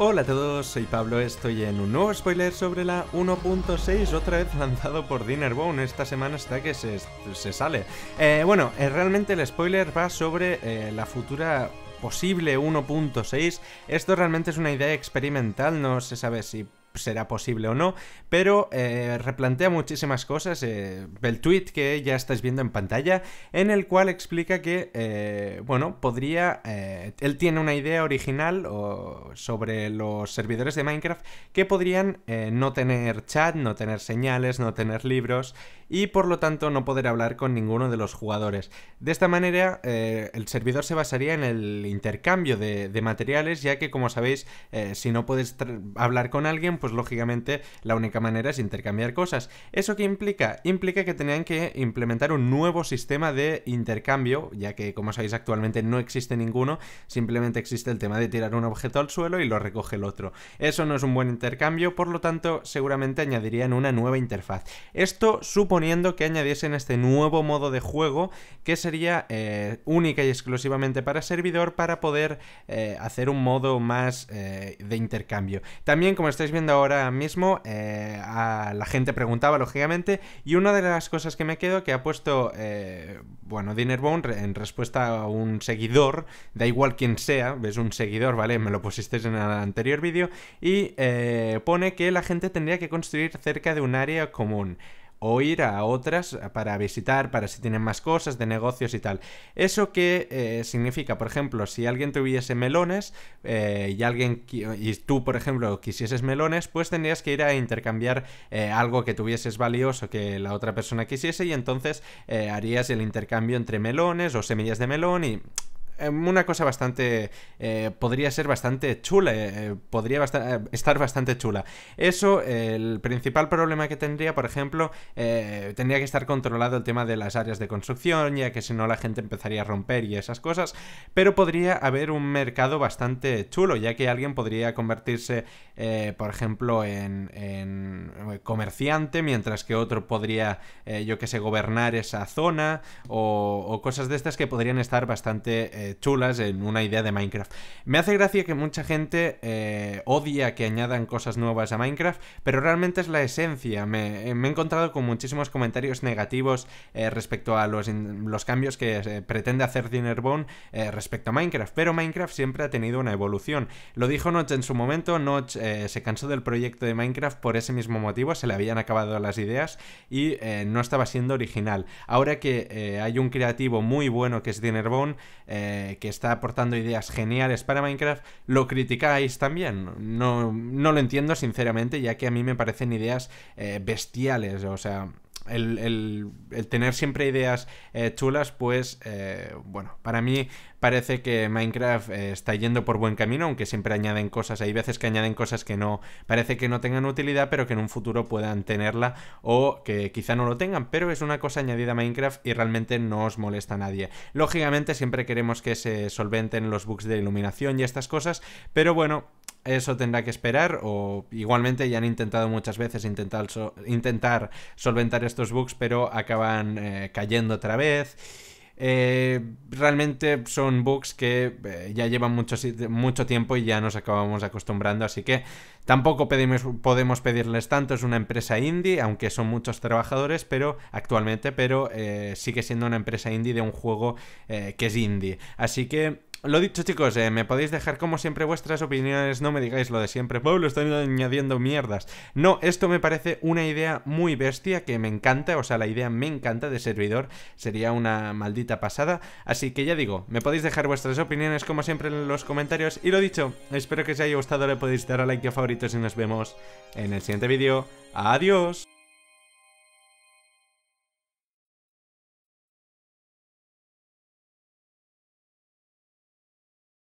Hola a todos, soy Pablo, estoy en un nuevo spoiler sobre la 1.6, otra vez lanzado por Dinnerbone, esta semana está que se, sale. Eh, bueno, eh, realmente el spoiler va sobre eh, la futura posible 1.6. Esto realmente es una idea experimental, no se sabe si será posible o no, pero eh, replantea muchísimas cosas. Eh, el tweet que ya estáis viendo en pantalla, en el cual explica que, eh, bueno, podría. él tiene una idea original sobre los servidores de Minecraft que podrían no tener chat, no tener señales, no tener libros y por lo tanto no poder hablar con ninguno de los jugadores. De esta manera, el servidor se basaría en el intercambio de, de materiales, ya que, como sabéis, si no puedes hablar con alguien, pues lógicamente la única manera es intercambiar cosas. ¿Eso qué implica? Implica que tenían que implementar un nuevo sistema de intercambio, ya que como sabéis actualmente no existe ninguno, simplemente existe el tema de tirar un objeto al suelo y lo recoge el otro. Eso no es un buen intercambio, por lo tanto seguramente añadirían una nueva interfaz. Esto suponiendo que añadiesen este nuevo modo de juego que sería eh, única y exclusivamente para servidor para poder eh, hacer un modo más eh, de intercambio. También como estáis viendo ahora mismo, eh, a la gente preguntaba, lógicamente, y una de las cosas que me quedo que ha puesto, eh, bueno, Dinnerbone en respuesta a un seguidor, da igual quien sea, es un seguidor, ¿vale? Me lo pusisteis en el anterior vídeo, y eh, pone que la gente tendría que construir cerca de un área común o ir a otras eh, para visitar, para si tienen más cosas de negocios y tal. ¿Eso qué eh, significa? Por ejemplo, si alguien tuviese melones eh, y alguien y tú, por ejemplo, quisieses melones, pues tendrías que ir a intercambiar algo que tuvieses valioso que la otra persona quisiese y entonces harías el intercambio entre melones o semillas de melón y Em, una cosa bastante... Eh, podría ser bastante chula, eh, eh, podría estar bastante chula. Eso, el principal problema que tendría, por ejemplo, tendría que estar controlado el tema de las áreas de construcción, ya que si no la gente empezaría a romper y esas cosas, pero podría haber un mercado bastante chulo, ya que alguien podría convertirse, por ejemplo, en, comerciante, mientras que otro podría, yo que sé, gobernar esa zona o, o, cosas de estas que podrían estar bastante chulas en una idea de Minecraft. Me hace gracia que mucha gente eh, odia que añadan cosas nuevas a Minecraft, pero realmente es la esencia. Me, eh, he encontrado con muchísimos comentarios negativos eh, respecto a los, los cambios que pretende hacer Dinnerbone respecto a Minecraft, pero Minecraft siempre ha tenido una evolución. Lo dijo Notch en su momento, Notch se cansó del proyecto de Minecraft por ese mismo motivo, se le habían acabado las ideas y no estaba siendo original. Ahora que hay un creativo muy bueno que es Dinnerbone, eh, que está aportando ideas geniales para Minecraft, lo criticáis también. No, no lo entiendo sinceramente, ya que a mí me parecen ideas eh, bestiales, o sea, el, tener siempre ideas eh, chulas, pues eh, bueno, para mí parece que Minecraft eh, está yendo por buen camino, aunque siempre añaden cosas, hay veces que añaden cosas que no parece que no tengan utilidad, pero que en un futuro puedan tenerla o que quizá no lo tengan, pero es una cosa añadida a Minecraft y realmente no os molesta a nadie. Lógicamente siempre queremos que se solventen los bugs de iluminación y estas cosas, pero bueno, eso tendrá que esperar o igualmente ya han intentado muchas veces intentar, solventar estos bugs pero acaban eh, cayendo otra vez. Eh, realmente son bugs que eh, ya llevan mucho, tiempo y ya nos acabamos acostumbrando, así que tampoco podemos pedirles tanto, es una empresa indie, aunque son muchos trabajadores pero actualmente, pero sigue siendo una empresa indie de un juego que es indie. Así que lo dicho, chicos, eh, me podéis dejar como siempre vuestras opiniones. No me digáis lo de siempre. Pablo estoy añadiendo mierdas. No, esto me parece una idea muy bestia que me encanta. O sea, la idea me encanta de servidor. Sería una maldita pasada. Así que ya digo, me podéis dejar vuestras opiniones como siempre en los comentarios. Y lo dicho, espero que os haya gustado. Le podéis dar a like a favoritos y nos vemos en el siguiente vídeo. Adiós.